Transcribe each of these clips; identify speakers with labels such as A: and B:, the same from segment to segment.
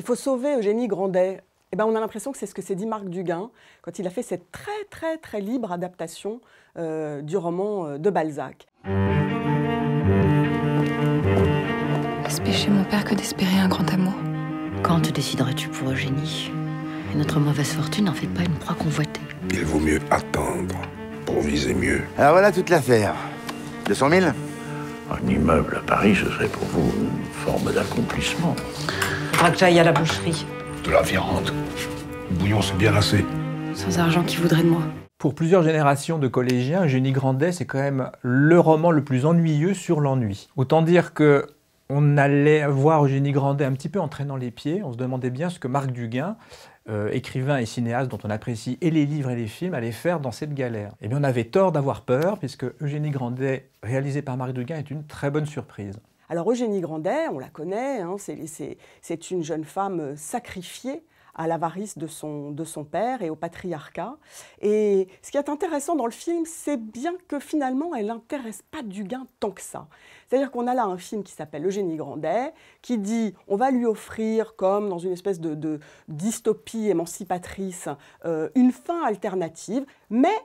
A: il faut sauver Eugénie Grandet. Eh ben, on a l'impression que c'est ce que s'est dit Marc Duguin quand il a fait cette très très très libre adaptation euh, du roman euh, de Balzac. est mon père que d'espérer un grand amour Quand te décideras-tu pour Eugénie Et notre mauvaise fortune n'en fait pas une proie convoitée.
B: Il vaut mieux attendre pour viser mieux. Alors voilà toute l'affaire. 200 000 Un immeuble à Paris, ce serait pour vous une forme d'accomplissement
A: à la boucherie. De la viande. bouillon, c'est bien assez. Sans argent, qui voudrait
B: de moi Pour plusieurs générations de collégiens, Eugénie Grandet, c'est quand même le roman le plus ennuyeux sur l'ennui. Autant dire que on allait voir Eugénie Grandet un petit peu en traînant les pieds. On se demandait bien ce que Marc Duguin, euh, écrivain et cinéaste dont on apprécie et les livres et les films, allait faire dans cette galère. Et eh bien on avait tort d'avoir peur, puisque Eugénie Grandet, réalisé par Marc Duguin, est une très bonne surprise.
A: Alors Eugénie Grandet, on la connaît, hein, c'est une jeune femme sacrifiée à l'avarice de son, père et au patriarcat. Et ce qui est intéressant dans le film, c'est bien que finalement, elle n'intéresse pas du gain tant que ça. C'est-à-dire qu'on a là un film qui s'appelle Eugénie Grandet, qui dit on va lui offrir, comme dans une espèce de, dystopie émancipatrice, euh, une fin alternative, mais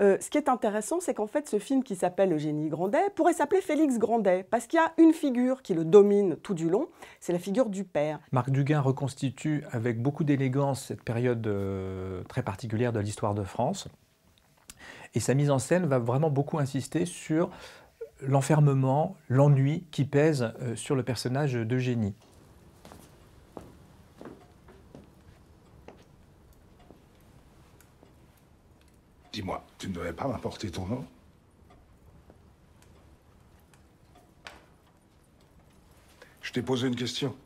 A: euh, ce qui est intéressant, c'est qu'en fait, ce film qui s'appelle Eugénie Grandet pourrait s'appeler Félix Grandet, parce qu'il y a une figure qui le domine tout du long, c'est la figure du père.
B: Marc Duguin reconstitue avec beaucoup d'élégance cette période euh, très particulière de l'histoire de France. Et sa mise en scène va vraiment beaucoup insister sur l'enfermement, l'ennui qui pèse euh, sur le personnage d'Eugénie.
A: moi tu ne devais pas m'apporter ton nom
B: Je t'ai posé une question.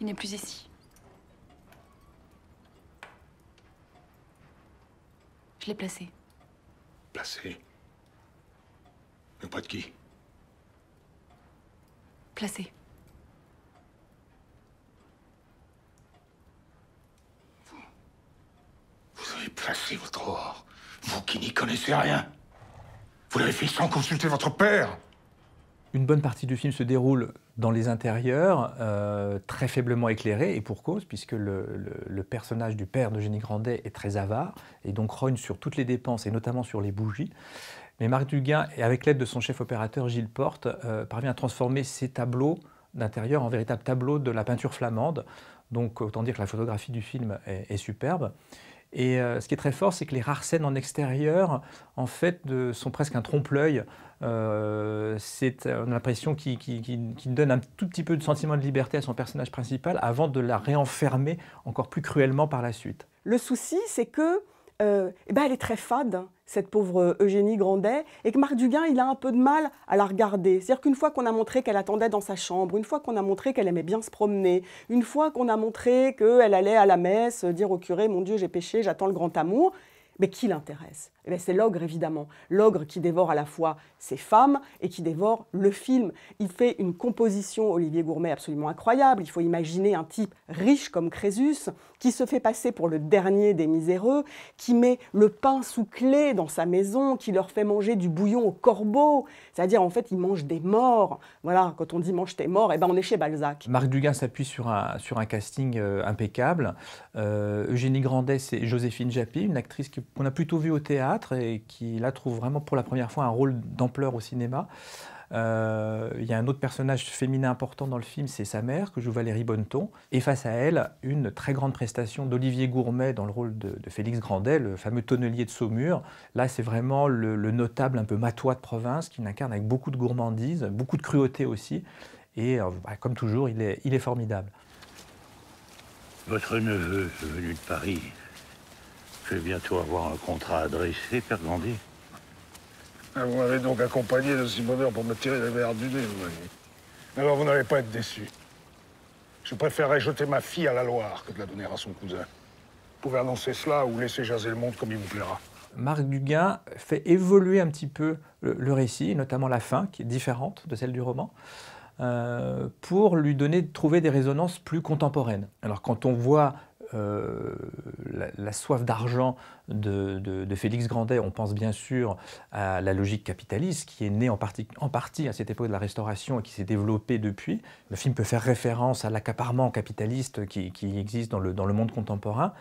A: Il n'est plus ici. Je l'ai placé.
B: Placé Mais pas de qui
A: Placé. Effacez votre or, vous qui n'y connaissez rien. Vous l'avez fait
B: sans consulter votre père. Une bonne partie du film se déroule dans les intérieurs, euh, très faiblement éclairés, et pour cause, puisque le, personnage du père d'Eugénie Grandet est très avare, et donc rogne sur toutes les dépenses, et notamment sur les bougies. Mais Marc Duguin, avec l'aide de son chef opérateur Gilles Porte, euh, parvient à transformer ces tableaux d'intérieur en véritable tableau de la peinture flamande. Donc autant dire que la photographie du film est superbe. Et euh, ce qui est très fort, c'est que les rares scènes en extérieur, en fait, sont presque un trompe-l'œil. Euh, c'est, euh, on a l'impression qu'il, donne un tout petit peu de sentiment de liberté à son personnage principal avant de la réenfermer encore plus cruellement par la suite.
A: Le souci, c'est que euh, eh ben, elle est très fade, hein, cette pauvre euh, Eugénie Grandet, et que Marc Duguin, il a un peu de mal à la regarder. C'est-à-dire qu'une fois qu'on a montré qu'elle attendait dans sa chambre, une fois qu'on a montré qu'elle aimait bien se promener, une fois qu'on a montré qu'elle allait à la messe dire au curé, mon Dieu, j'ai péché, j'attends le grand amour, mais qui l'intéresse eh ben, c'est l'ogre, évidemment. L'ogre qui dévore à la fois ses femmes et qui dévore le film. Il fait une composition, Olivier Gourmet, absolument incroyable. Il faut imaginer un type riche comme Crésus, qui se fait passer pour le dernier des miséreux, qui met le pain sous clé dans sa maison, qui leur fait manger du bouillon au corbeau. C'est-à-dire, en fait, il mange des morts. Voilà, quand on dit mange tes morts, eh ben, on est chez Balzac.
B: Marc Dugas s'appuie sur un, sur un casting euh, impeccable. Euh, Eugénie Grandet, c'est Joséphine Japy, une actrice qu'on a plutôt vue au théâtre et qui là trouve vraiment pour la première fois un rôle d'ampleur au cinéma. Euh, il y a un autre personnage féminin important dans le film, c'est sa mère, que joue Valérie Bonneton. Et face à elle, une très grande prestation d'Olivier Gourmet dans le rôle de, Félix Grandet, le fameux tonnelier de Saumur. Là, c'est vraiment le, notable un peu matois de province qui l'incarne avec beaucoup de gourmandise, beaucoup de cruauté aussi. Et euh, bah, comme toujours, il est, il est formidable.
A: Votre neveu venu de Paris je vais bientôt avoir un contrat adressé, Père Grandier.
B: Ah, vous m'avez donc accompagné de si bonheur pour me tirer la verre du nez, vous Alors vous n'allez pas être déçu. Je préférerais jeter ma fille à la Loire que de la donner à son cousin. Vous pouvez annoncer cela ou laisser jaser le monde comme il vous plaira. Marc Duguin fait évoluer un petit peu le, récit, notamment la fin, qui est différente de celle du roman, euh, pour lui donner, trouver des résonances plus contemporaines. Alors quand on voit euh, la, soif d'argent de, Félix Grandet, on pense bien sûr à la logique capitaliste qui est née en partie, en partie à cette époque de la Restauration et qui s'est développée depuis. Le film peut faire référence à l'accaparement capitaliste qui, existe dans le, dans monde contemporain.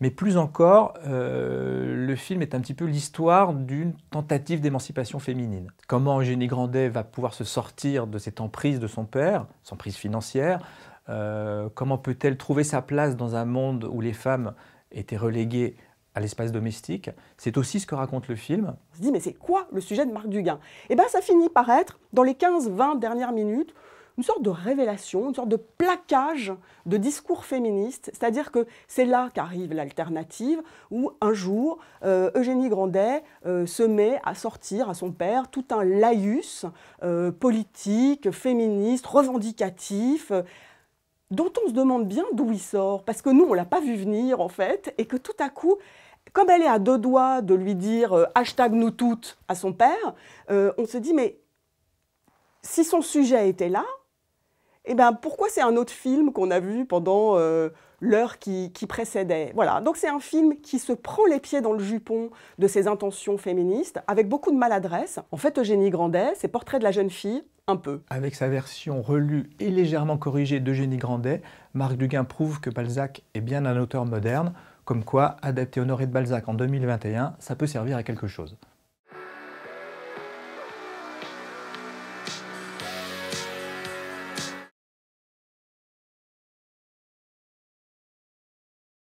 B: Mais plus encore, euh, le film est un petit peu l'histoire d'une tentative d'émancipation féminine. Comment Eugénie Grandet va pouvoir se sortir de cette emprise de son père, son emprise financière, euh, comment peut-elle trouver sa place dans un monde où les femmes étaient reléguées à l'espace domestique C'est aussi ce que raconte le film.
A: On se dit, mais c'est quoi le sujet de Marc Duguin Eh bien, ça finit par être, dans les 15-20 dernières minutes, une sorte de révélation, une sorte de plaquage de discours féministe. C'est-à-dire que c'est là qu'arrive l'alternative, où un jour, euh, Eugénie Grandet euh, se met à sortir à son père tout un laïus politique, féministe, revendicatif dont on se demande bien d'où il sort, parce que nous, on ne l'a pas vu venir, en fait, et que tout à coup, comme elle est à deux doigts de lui dire euh, hashtag nous toutes à son père, euh, on se dit, mais si son sujet était là, eh ben, pourquoi c'est un autre film qu'on a vu pendant euh, l'heure qui, précédait Voilà, donc c'est un film qui se prend les pieds dans le jupon de ses intentions féministes, avec beaucoup de maladresse. En fait, Eugénie Grandet, c'est Portrait de la jeune fille,
B: un peu. Avec sa version relue et légèrement corrigée d'Eugénie Grandet, Marc Duguin prouve que Balzac est bien un auteur moderne, comme quoi adapter Honoré de Balzac en 2021, ça peut servir à quelque chose.